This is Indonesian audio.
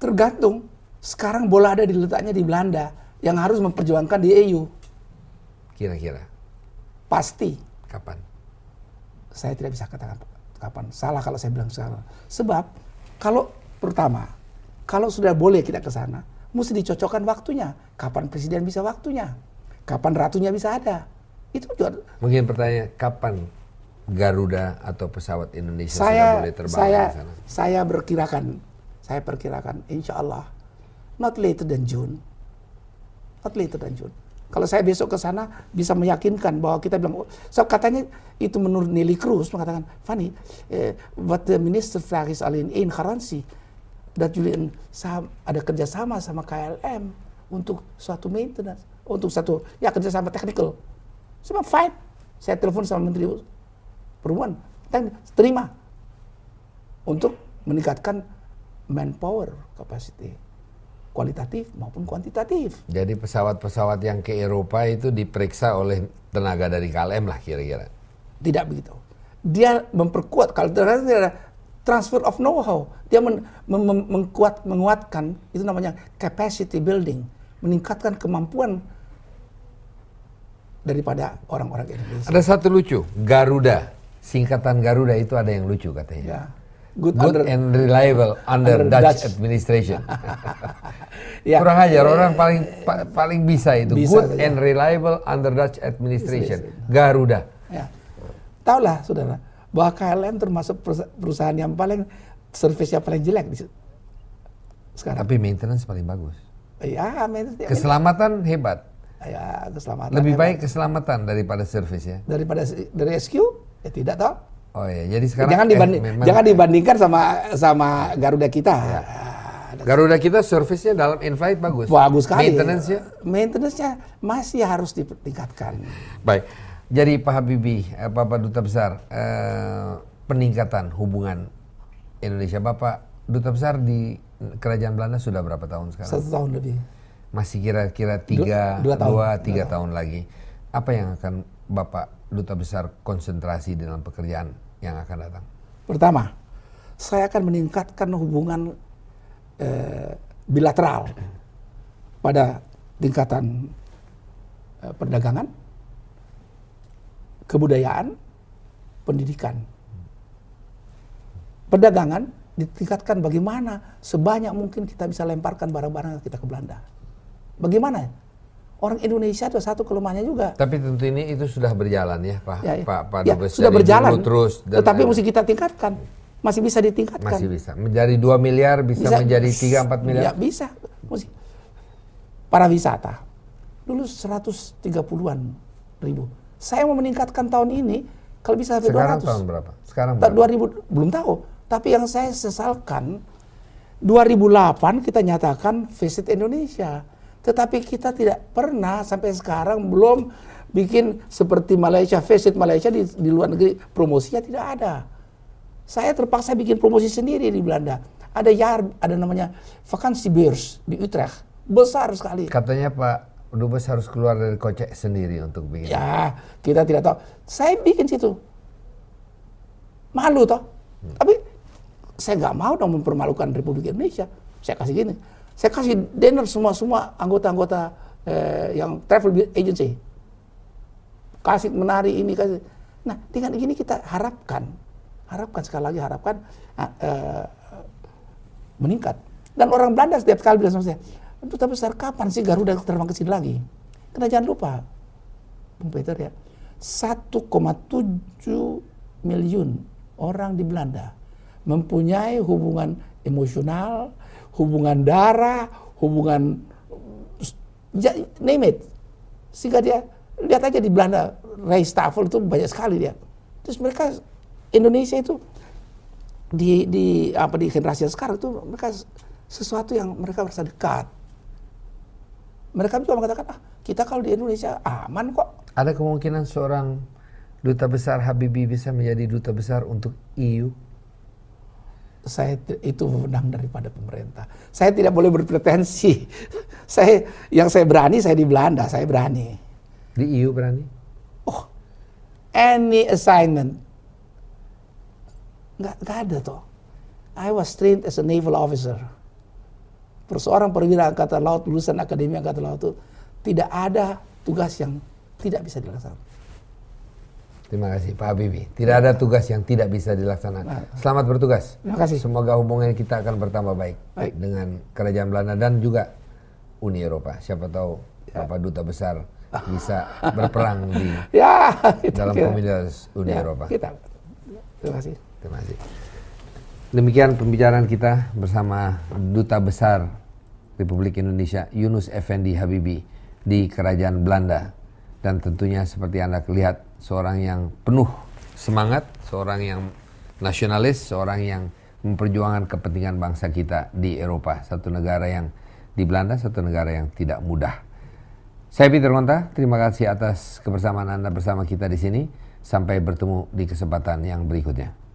Tergantung. Sekarang bola ada di letaknya di Belanda yang harus memperjuangkan di EU. Kira-kira. Pasti. Kapan? Saya tidak bisa katakan kapan. Salah kalau saya bilang salah. Sebab kalau pertama, kalau sudah boleh kita ke sana, mesti dicocokkan waktunya. Kapan presiden bisa waktunya? Kapan ratunya bisa ada? Itu juga. Mungkin pertanyaan, kapan Garuda atau pesawat Indonesia saya, sudah boleh terbang saya, ke sana? Saya berkirakan saya perkirakan insya Allah not later than June. Not later than June. Kalau saya besok ke sana bisa meyakinkan bahwa kita bilang, oh, so katanya itu menurut Nelly Cruz mengatakan, Fanny, eh, what the minister Faris Alin in currency, dan Julian saham, ada kerjasama sama KLM untuk suatu maintenance, untuk satu ya kerjasama technical, semua fine, saya telepon sama Menteri Perhubungan, terima untuk meningkatkan manpower capacity kualitatif maupun kuantitatif. Jadi pesawat-pesawat yang ke Eropa itu diperiksa oleh tenaga dari KLM lah kira-kira. Tidak begitu. Dia memperkuat kalau ternyata transfer of know-how. Dia men, mem, mem, mengkuat, menguatkan itu namanya capacity building, meningkatkan kemampuan daripada orang-orang Indonesia. Ada satu lucu, Garuda. Singkatan Garuda itu ada yang lucu katanya. Ya good, good under, and reliable under, under Dutch, Dutch administration. ya. Kurang ajar iya. orang paling pa, paling bisa itu bisa good ya. and reliable under Dutch administration. Garuda. Ya. Taulah saudara bahwa KLM termasuk perusahaan yang paling service yang paling jelek di sekarang. Tapi maintenance paling bagus. Iya, maintenance. Keselamatan hebat. Iya, keselamatan. Lebih hebat. baik keselamatan daripada service ya. Daripada dari SQ ya tidak tahu Oh iya, jadi sekarang jangan, eh, dibanding, eh, memang, jangan dibandingkan sama sama Garuda kita. Ya. Garuda kita servisnya dalam in-flight bagus. Bagus sekali. Maintenance-nya? Maintenance-nya masih harus ditingkatkan. Baik. Jadi Pak Habibie, eh, Bapak Duta Besar, eh, peningkatan hubungan Indonesia. Bapak Duta Besar di Kerajaan Belanda sudah berapa tahun sekarang? Satu tahun lebih. Masih kira-kira tiga, dua, dua, tahun. dua tiga dua tahun lagi. Apa yang akan Bapak duta besar konsentrasi dalam pekerjaan yang akan datang? Pertama, saya akan meningkatkan hubungan eh, bilateral pada tingkatan eh, perdagangan, kebudayaan, pendidikan. Perdagangan ditingkatkan bagaimana sebanyak mungkin kita bisa lemparkan barang-barang kita ke Belanda. Bagaimana orang Indonesia itu satu kelemahannya juga. Tapi tentu ini itu sudah berjalan ya Pak ya, ya. Pak, Pak ya, Dubes sudah berjalan terus dan tetapi mesti kita tingkatkan. Masih bisa ditingkatkan. Masih bisa. Menjadi 2 miliar bisa, bisa menjadi 3 4 miliar. Ya, bisa. Mesti. Para wisata. Dulu 130-an ribu. Saya mau meningkatkan tahun ini kalau bisa sampai Sekarang 200. tahun berapa? Sekarang berapa? 2000 belum tahu. Tapi yang saya sesalkan 2008 kita nyatakan visit Indonesia tetapi kita tidak pernah sampai sekarang belum bikin seperti Malaysia, visit Malaysia di, di luar negeri promosinya tidak ada. Saya terpaksa bikin promosi sendiri di Belanda. Ada Yard, ada namanya vakansi beurs di Utrecht, besar sekali. Katanya Pak Dubes harus keluar dari kocek sendiri untuk bikin. Ya, kita tidak tahu. Saya bikin situ. Malu toh. Hmm. Tapi saya nggak mau dong mempermalukan Republik Indonesia. Saya kasih gini saya kasih dinner semua-semua anggota-anggota eh, yang travel agency. Kasih menari ini, kasih. Nah, dengan ini kita harapkan, harapkan sekali lagi harapkan ah, eh, meningkat. Dan orang Belanda setiap kali bilang sama saya, itu tapi besar kapan sih Garuda terbang ke sini lagi? Karena jangan lupa, Bung Peter ya, 1,7 miliun orang di Belanda mempunyai hubungan emosional, hubungan darah, hubungan name it. Sehingga ya, dia lihat aja di Belanda Ray Rijstafel itu banyak sekali dia. Terus mereka Indonesia itu di di apa di generasi yang sekarang itu mereka sesuatu yang mereka merasa dekat. Mereka juga mengatakan ah kita kalau di Indonesia aman kok. Ada kemungkinan seorang duta besar Habibie bisa menjadi duta besar untuk EU? saya itu wewenang daripada pemerintah. Saya tidak boleh berpretensi. saya yang saya berani saya di Belanda, saya berani. Di EU berani? Oh, any assignment. Nggak, nggak ada toh. I was trained as a naval officer. Perseorang perwira angkatan laut lulusan akademi angkatan laut itu tidak ada tugas yang tidak bisa dilaksanakan. Terima kasih Pak Habibie. Tidak ada tugas yang tidak bisa dilaksanakan. Nah. Selamat bertugas. Terima kasih. Semoga hubungan kita akan bertambah baik, baik. dengan Kerajaan Belanda dan juga Uni Eropa. Siapa tahu ya. Bapak Duta Besar bisa berperang di ya, dalam pemilu Uni ya, Eropa. Kita. Terima kasih. Terima kasih. Demikian pembicaraan kita bersama Duta Besar Republik Indonesia Yunus Effendi Habibie di Kerajaan Belanda. Dan tentunya seperti Anda lihat seorang yang penuh semangat, seorang yang nasionalis, seorang yang memperjuangkan kepentingan bangsa kita di Eropa, satu negara yang di Belanda, satu negara yang tidak mudah. Saya Peter Monta, terima kasih atas kebersamaan Anda bersama kita di sini. Sampai bertemu di kesempatan yang berikutnya.